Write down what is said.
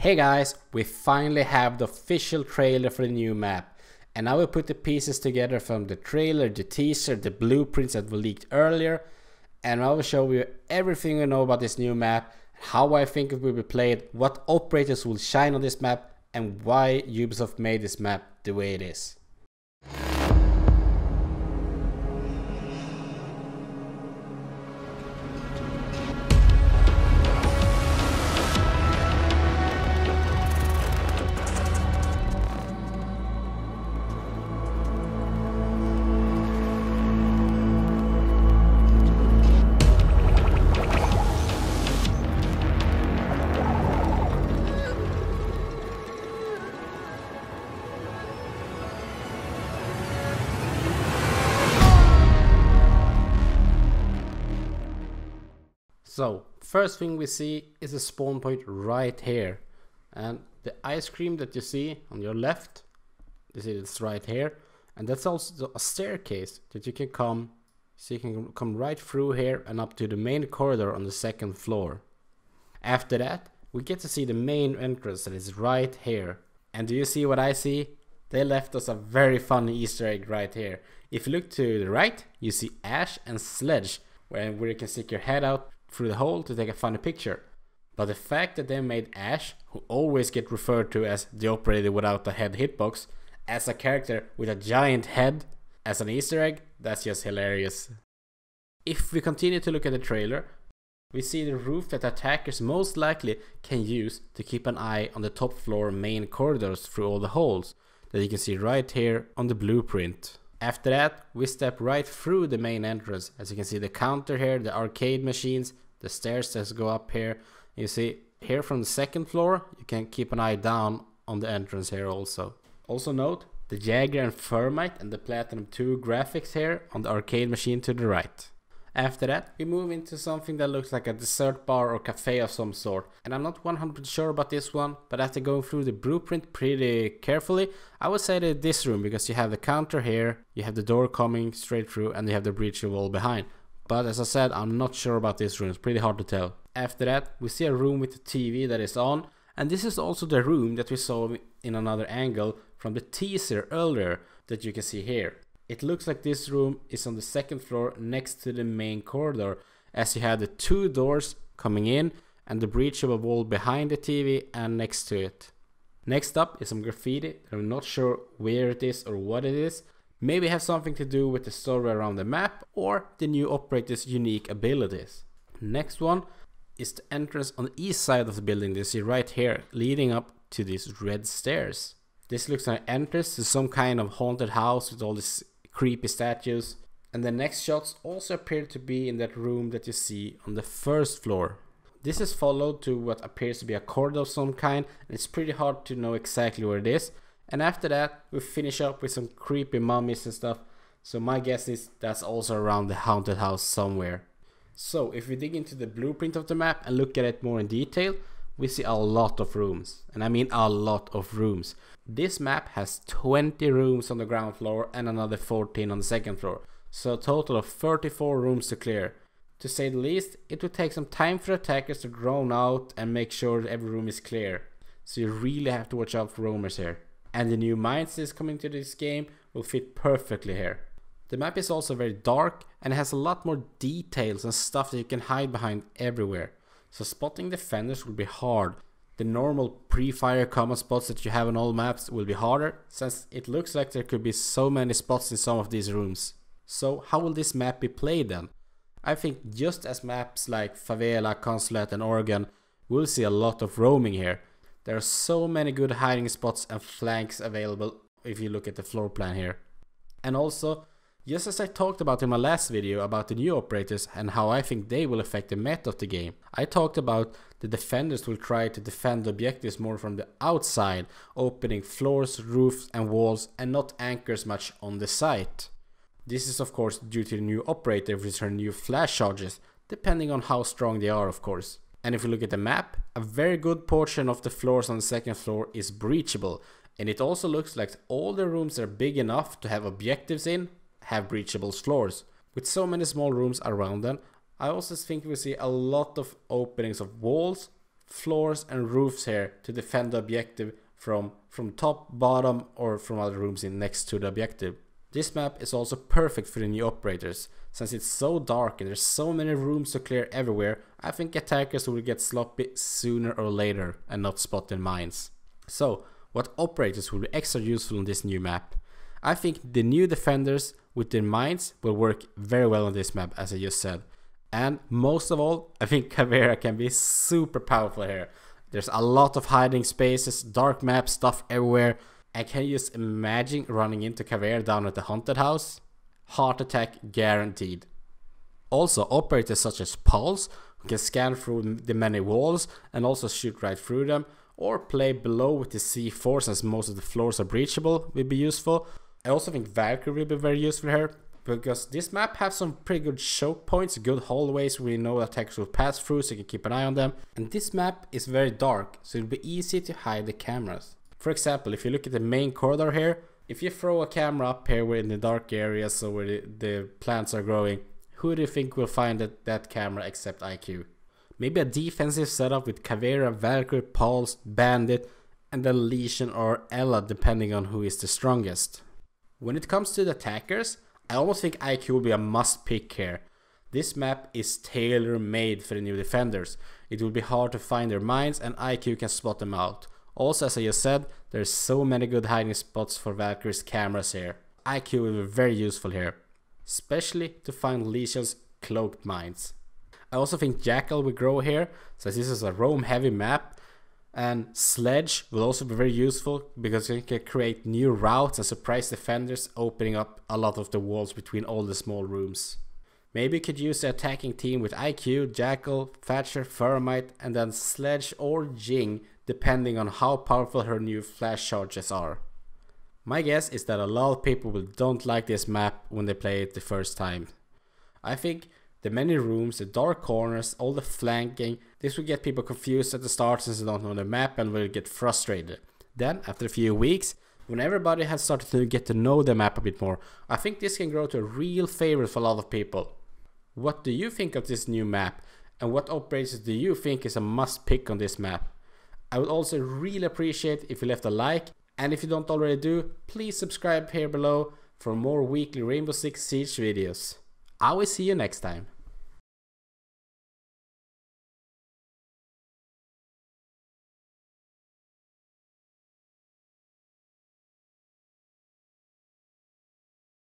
Hey guys, we finally have the official trailer for the new map. And I will put the pieces together from the trailer, the teaser, the blueprints that were leaked earlier. And I will show you everything we know about this new map, how I think it will be played, what operators will shine on this map, and why Ubisoft made this map the way it is. So first thing we see is a spawn point right here. And the ice cream that you see on your left, you see it's right here. And that's also a staircase that you can come, so you can come right through here and up to the main corridor on the second floor. After that, we get to see the main entrance that is right here. And do you see what I see? They left us a very funny easter egg right here. If you look to the right, you see Ash and Sledge, where you can stick your head out through the hole to take a funny picture. But the fact that they made Ash, who always get referred to as the operator without the head hitbox, as a character with a giant head as an easter egg, that's just hilarious. If we continue to look at the trailer, we see the roof that attackers most likely can use to keep an eye on the top floor main corridors through all the holes that you can see right here on the blueprint. After that, we step right through the main entrance. As you can see, the counter here, the arcade machines, the stairs that go up here. You see, here from the second floor, you can keep an eye down on the entrance here also. Also note, the Jagger and and the Platinum 2 graphics here on the arcade machine to the right. After that, we move into something that looks like a dessert bar or cafe of some sort. And I'm not 100% sure about this one, but after going through the blueprint pretty carefully, I would say that this room, because you have the counter here, you have the door coming straight through, and you have the breach wall behind. But as I said, I'm not sure about this room, it's pretty hard to tell. After that, we see a room with a TV that is on, and this is also the room that we saw in another angle from the teaser earlier that you can see here. It looks like this room is on the second floor next to the main corridor as you had the two doors coming in and the breach of a wall behind the TV and next to it. Next up is some graffiti I'm not sure where it is or what it is. Maybe has something to do with the story around the map or the new operator's unique abilities. Next one is the entrance on the east side of the building you see right here leading up to these red stairs. This looks like an entrance to some kind of haunted house with all these creepy statues. And the next shots also appear to be in that room that you see on the first floor. This is followed to what appears to be a corridor of some kind and it's pretty hard to know exactly where it is. And after that we finish up with some creepy mummies and stuff. So my guess is that's also around the haunted house somewhere. So if we dig into the blueprint of the map and look at it more in detail, we see a lot of rooms, and I mean a lot of rooms. This map has 20 rooms on the ground floor and another 14 on the second floor, so a total of 34 rooms to clear. To say the least, it will take some time for attackers to drone out and make sure every room is clear, so you really have to watch out for roamers here. And the new mindsets coming to this game will fit perfectly here. The map is also very dark and has a lot more details and stuff that you can hide behind everywhere so spotting defenders will be hard. The normal pre-fire common spots that you have on all maps will be harder, since it looks like there could be so many spots in some of these rooms. So how will this map be played then? I think just as maps like Favela, Consulate and Oregon, we'll see a lot of roaming here. There are so many good hiding spots and flanks available if you look at the floor plan here. And also, just as I talked about in my last video about the new operators and how I think they will affect the meta of the game, I talked about the defenders will try to defend objectives more from the outside, opening floors, roofs and walls and not anchor as much on the site. This is of course due to the new operator with her new flash charges, depending on how strong they are of course. And if you look at the map, a very good portion of the floors on the second floor is breachable, and it also looks like all the rooms are big enough to have objectives in have breachable floors. With so many small rooms around them, I also think we see a lot of openings of walls, floors and roofs here to defend the objective from, from top, bottom or from other rooms in next to the objective. This map is also perfect for the new operators. Since it's so dark and there's so many rooms to clear everywhere, I think attackers will get sloppy sooner or later and not spot the mines. So, what operators will be extra useful on this new map? I think the new defenders with their minds will work very well on this map, as I just said. And most of all, I think Kavera can be super powerful here. There's a lot of hiding spaces, dark maps, stuff everywhere. I can just imagine running into Kavera down at the haunted house? Heart attack guaranteed. Also, operators such as Pulse who can scan through the many walls and also shoot right through them, or play below with the C4 since most of the floors are breachable will be useful, I also think Valkyrie will be very useful here, because this map has some pretty good choke points, good hallways where you know attacks will pass through so you can keep an eye on them. And this map is very dark, so it'll be easy to hide the cameras. For example, if you look at the main corridor here, if you throw a camera up here in the dark area, so where the, the plants are growing, who do you think will find that, that camera except IQ? Maybe a defensive setup with Kavera, Valkyrie, Pulse, Bandit, and then Legion or Ella depending on who is the strongest. When it comes to the attackers, I almost think IQ will be a must pick here. This map is tailor-made for the new defenders. It will be hard to find their mines and IQ can spot them out. Also, as I just said, there's so many good hiding spots for Valkyrie's cameras here. IQ will be very useful here, especially to find Legion's cloaked mines. I also think Jackal will grow here, since this is a roam heavy map and Sledge will also be very useful because you can create new routes and surprise defenders, opening up a lot of the walls between all the small rooms. Maybe you could use the attacking team with IQ, Jackal, Thatcher, Ferromite, and then Sledge or Jing, depending on how powerful her new flash charges are. My guess is that a lot of people will don't like this map when they play it the first time. I think the many rooms, the dark corners, all the flanking. This will get people confused at the start since they don't know the map and will get frustrated. Then, after a few weeks, when everybody has started to get to know the map a bit more, I think this can grow to a real favorite for a lot of people. What do you think of this new map? And what operators do you think is a must pick on this map? I would also really appreciate if you left a like, and if you don't already do, please subscribe here below for more weekly Rainbow Six Siege videos. I will see you next time.